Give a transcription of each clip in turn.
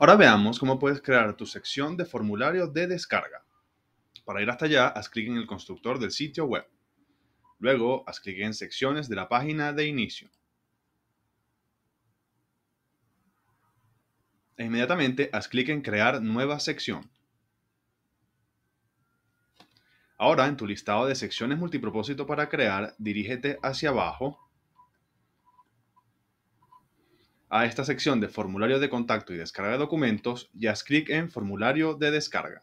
Ahora veamos cómo puedes crear tu sección de formulario de descarga. Para ir hasta allá, haz clic en el constructor del sitio web. Luego, haz clic en secciones de la página de inicio. E inmediatamente, haz clic en crear nueva sección. Ahora, en tu listado de secciones multipropósito para crear, dirígete hacia abajo a esta sección de formulario de contacto y descarga de documentos, ya haz clic en formulario de descarga.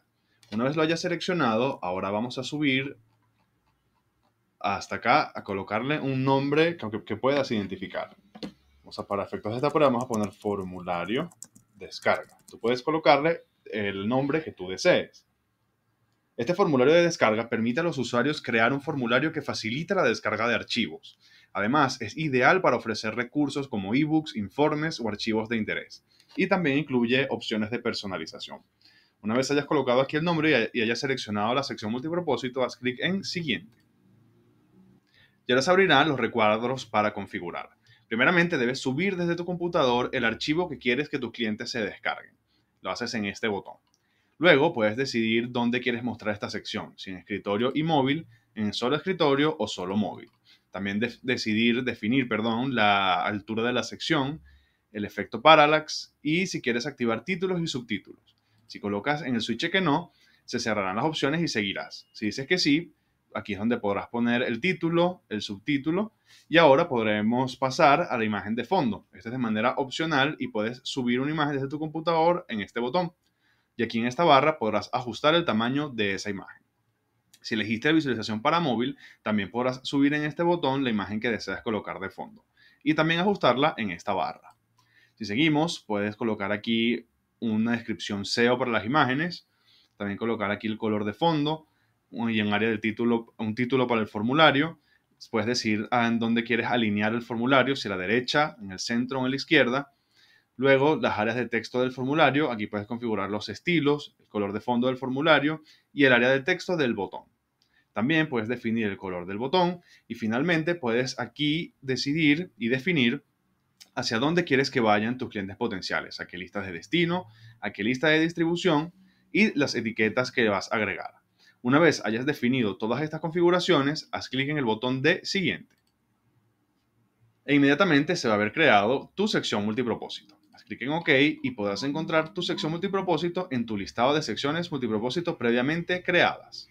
Una vez lo hayas seleccionado, ahora vamos a subir hasta acá a colocarle un nombre que, puedas identificar. Vamos para efectos de esta prueba, vamos a poner formulario descarga. Tú puedes colocarle el nombre que tú desees. Este formulario de descarga permite a los usuarios crear un formulario que facilita la descarga de archivos. Además, es ideal para ofrecer recursos como ebooks, informes o archivos de interés. Y también incluye opciones de personalización. Una vez hayas colocado aquí el nombre y hayas seleccionado la sección multipropósito, haz clic en Siguiente. Ya les abrirán los recuadros para configurar. Primeramente, debes subir desde tu computador el archivo que quieres que tus clientes se descarguen. Lo haces en este botón. Luego puedes decidir dónde quieres mostrar esta sección, si en escritorio y móvil, en solo escritorio o solo móvil también decidir, definir, perdón, la altura de la sección, el efecto parallax y si quieres activar títulos y subtítulos. Si colocas en el switch que no, se cerrarán las opciones y seguirás. Si dices que sí, aquí es donde podrás poner el título, el subtítulo y ahora podremos pasar a la imagen de fondo. Esta es de manera opcional y puedes subir una imagen desde tu computador en este botón. Y aquí en esta barra podrás ajustar el tamaño de esa imagen. Si elegiste visualización para móvil, también podrás subir en este botón la imagen que deseas colocar de fondo y también ajustarla en esta barra. Si seguimos, puedes colocar aquí una descripción SEO para las imágenes, también colocar aquí el color de fondo y en área del título un título para el formulario. Puedes decir ah, en dónde quieres alinear el formulario, si a la derecha, en el centro o en la izquierda. Luego, las áreas de texto del formulario. Aquí puedes configurar los estilos, el color de fondo del formulario y el área de texto del botón. También puedes definir el color del botón y finalmente puedes aquí decidir y definir hacia dónde quieres que vayan tus clientes potenciales, a qué listas de destino, a qué lista de distribución y las etiquetas que vas a agregar. Una vez hayas definido todas estas configuraciones, haz clic en el botón de Siguiente. E inmediatamente se va a haber creado tu sección multipropósito. Haz clic en OK y podrás encontrar tu sección multipropósito en tu listado de secciones multipropósito previamente creadas.